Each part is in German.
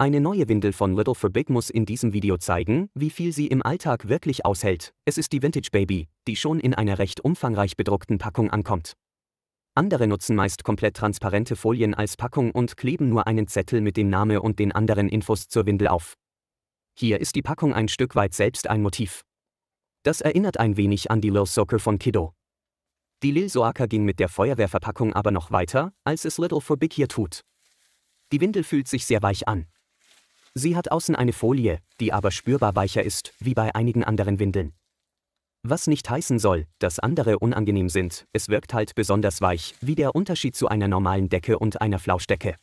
Eine neue Windel von Little for Big muss in diesem Video zeigen, wie viel sie im Alltag wirklich aushält. Es ist die Vintage Baby, die schon in einer recht umfangreich bedruckten Packung ankommt. Andere nutzen meist komplett transparente Folien als Packung und kleben nur einen Zettel mit dem Namen und den anderen Infos zur Windel auf. Hier ist die Packung ein Stück weit selbst ein Motiv. Das erinnert ein wenig an die Lil Soaker von Kiddo. Die Lil Soaker ging mit der Feuerwehrverpackung aber noch weiter, als es Little for Big hier tut. Die Windel fühlt sich sehr weich an. Sie hat außen eine Folie, die aber spürbar weicher ist, wie bei einigen anderen Windeln. Was nicht heißen soll, dass andere unangenehm sind, es wirkt halt besonders weich, wie der Unterschied zu einer normalen Decke und einer Flauschdecke.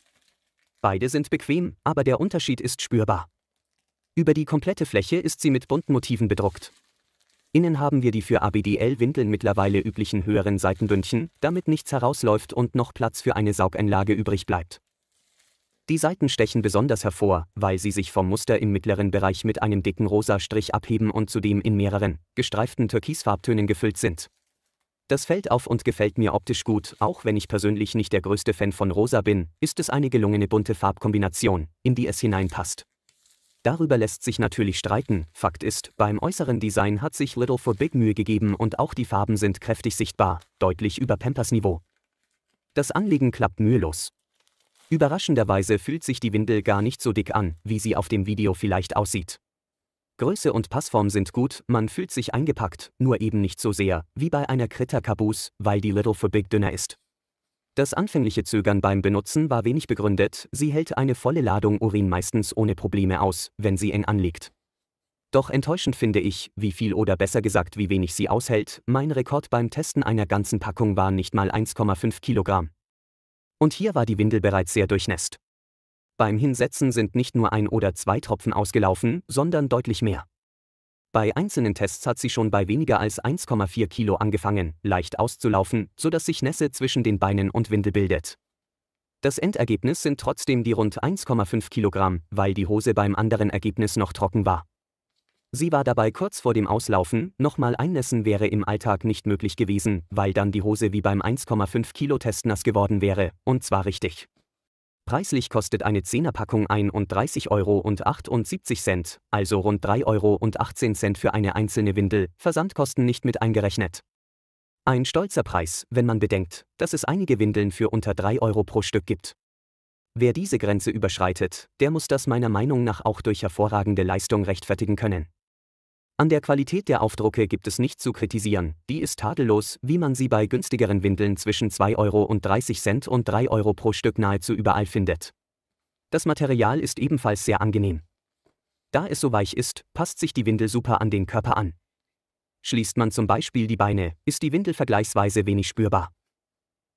Beide sind bequem, aber der Unterschied ist spürbar. Über die komplette Fläche ist sie mit bunten Motiven bedruckt. Innen haben wir die für ABDL-Windeln mittlerweile üblichen höheren Seitenbündchen, damit nichts herausläuft und noch Platz für eine Saugeinlage übrig bleibt. Die Seiten stechen besonders hervor, weil sie sich vom Muster im mittleren Bereich mit einem dicken rosa Strich abheben und zudem in mehreren, gestreiften Türkisfarbtönen gefüllt sind. Das fällt auf und gefällt mir optisch gut, auch wenn ich persönlich nicht der größte Fan von Rosa bin, ist es eine gelungene bunte Farbkombination, in die es hineinpasst. Darüber lässt sich natürlich streiten, Fakt ist, beim äußeren Design hat sich Little for Big Mühe gegeben und auch die Farben sind kräftig sichtbar, deutlich über Pampers Niveau. Das Anlegen klappt mühelos, Überraschenderweise fühlt sich die Windel gar nicht so dick an, wie sie auf dem Video vielleicht aussieht. Größe und Passform sind gut, man fühlt sich eingepackt, nur eben nicht so sehr, wie bei einer Kritter Caboose, weil die Little for Big dünner ist. Das anfängliche Zögern beim Benutzen war wenig begründet, sie hält eine volle Ladung Urin meistens ohne Probleme aus, wenn sie eng anliegt. Doch enttäuschend finde ich, wie viel oder besser gesagt wie wenig sie aushält, mein Rekord beim Testen einer ganzen Packung war nicht mal 1,5 Kilogramm. Und hier war die Windel bereits sehr durchnässt. Beim Hinsetzen sind nicht nur ein oder zwei Tropfen ausgelaufen, sondern deutlich mehr. Bei einzelnen Tests hat sie schon bei weniger als 1,4 Kilo angefangen, leicht auszulaufen, sodass sich Nässe zwischen den Beinen und Windel bildet. Das Endergebnis sind trotzdem die rund 1,5 Kilogramm, weil die Hose beim anderen Ergebnis noch trocken war. Sie war dabei kurz vor dem Auslaufen, nochmal einnässen wäre im Alltag nicht möglich gewesen, weil dann die Hose wie beim 1,5 Kilo Test nass geworden wäre, und zwar richtig. Preislich kostet eine 10er-Packung 31,78 Euro, und 78 Cent, also rund 3,18 Euro und 18 Cent für eine einzelne Windel, Versandkosten nicht mit eingerechnet. Ein stolzer Preis, wenn man bedenkt, dass es einige Windeln für unter 3 Euro pro Stück gibt. Wer diese Grenze überschreitet, der muss das meiner Meinung nach auch durch hervorragende Leistung rechtfertigen können. An der Qualität der Aufdrucke gibt es nichts zu kritisieren, die ist tadellos, wie man sie bei günstigeren Windeln zwischen 2 Euro und 30 Cent und 3 Euro pro Stück nahezu überall findet. Das Material ist ebenfalls sehr angenehm. Da es so weich ist, passt sich die Windel super an den Körper an. Schließt man zum Beispiel die Beine, ist die Windel vergleichsweise wenig spürbar.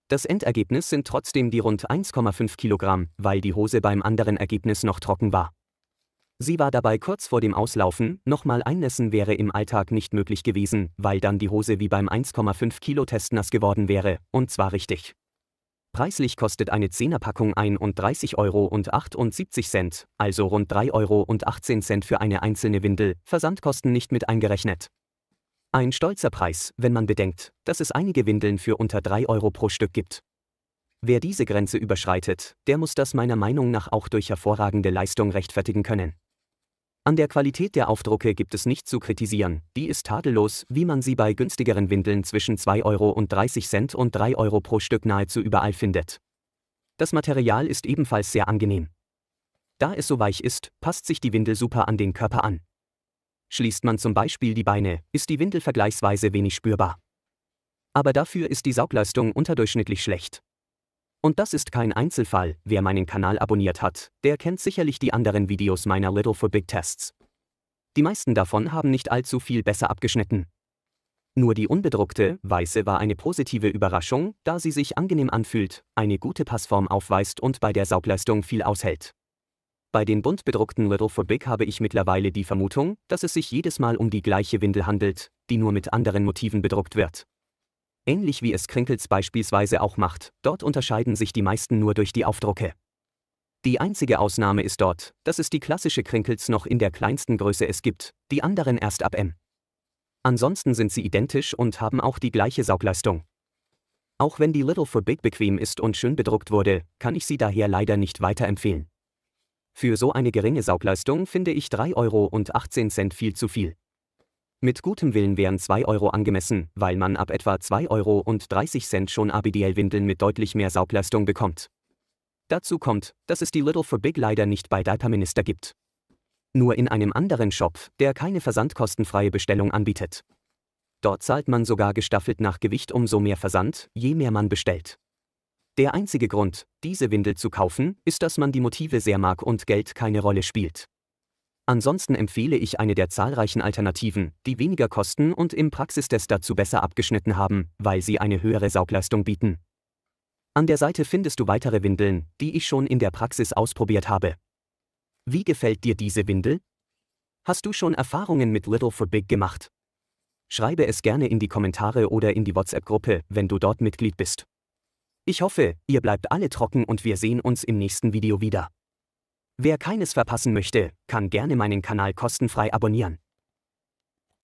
Das Endergebnis sind trotzdem die rund 1,5 Kilogramm, weil die Hose beim anderen Ergebnis noch trocken war. Sie war dabei kurz vor dem Auslaufen, nochmal einnässen wäre im Alltag nicht möglich gewesen, weil dann die Hose wie beim 1,5 Kilo Test nass geworden wäre, und zwar richtig. Preislich kostet eine 10er-Packung 31,78 Euro, Cent, also rund 3,18 Euro für eine einzelne Windel, Versandkosten nicht mit eingerechnet. Ein stolzer Preis, wenn man bedenkt, dass es einige Windeln für unter 3 Euro pro Stück gibt. Wer diese Grenze überschreitet, der muss das meiner Meinung nach auch durch hervorragende Leistung rechtfertigen können. An der Qualität der Aufdrucke gibt es nichts zu kritisieren, die ist tadellos, wie man sie bei günstigeren Windeln zwischen 2 Euro und 30 Cent und 3 Euro pro Stück nahezu überall findet. Das Material ist ebenfalls sehr angenehm. Da es so weich ist, passt sich die Windel super an den Körper an. Schließt man zum Beispiel die Beine, ist die Windel vergleichsweise wenig spürbar. Aber dafür ist die Saugleistung unterdurchschnittlich schlecht. Und das ist kein Einzelfall, wer meinen Kanal abonniert hat, der kennt sicherlich die anderen Videos meiner Little for Big Tests. Die meisten davon haben nicht allzu viel besser abgeschnitten. Nur die unbedruckte, weiße war eine positive Überraschung, da sie sich angenehm anfühlt, eine gute Passform aufweist und bei der Saugleistung viel aushält. Bei den bunt bedruckten Little for Big habe ich mittlerweile die Vermutung, dass es sich jedes Mal um die gleiche Windel handelt, die nur mit anderen Motiven bedruckt wird ähnlich wie es Krinkels beispielsweise auch macht, dort unterscheiden sich die meisten nur durch die Aufdrucke. Die einzige Ausnahme ist dort, dass es die klassische Krinkels noch in der kleinsten Größe es gibt, die anderen erst ab M. Ansonsten sind sie identisch und haben auch die gleiche Saugleistung. Auch wenn die Little for Big bequem ist und schön bedruckt wurde, kann ich sie daher leider nicht weiterempfehlen. Für so eine geringe Saugleistung finde ich 3,18 Euro viel zu viel. Mit gutem Willen wären 2 Euro angemessen, weil man ab etwa 2,30 Euro schon ABDL-Windeln mit deutlich mehr Saugleistung bekommt. Dazu kommt, dass es die Little for Big leider nicht bei Diaperminister gibt. Nur in einem anderen Shop, der keine versandkostenfreie Bestellung anbietet. Dort zahlt man sogar gestaffelt nach Gewicht umso mehr Versand, je mehr man bestellt. Der einzige Grund, diese Windel zu kaufen, ist, dass man die Motive sehr mag und Geld keine Rolle spielt. Ansonsten empfehle ich eine der zahlreichen Alternativen, die weniger kosten und im Praxistest dazu besser abgeschnitten haben, weil sie eine höhere Saugleistung bieten. An der Seite findest du weitere Windeln, die ich schon in der Praxis ausprobiert habe. Wie gefällt dir diese Windel? Hast du schon Erfahrungen mit Little for Big gemacht? Schreibe es gerne in die Kommentare oder in die WhatsApp-Gruppe, wenn du dort Mitglied bist. Ich hoffe, ihr bleibt alle trocken und wir sehen uns im nächsten Video wieder. Wer keines verpassen möchte, kann gerne meinen Kanal kostenfrei abonnieren.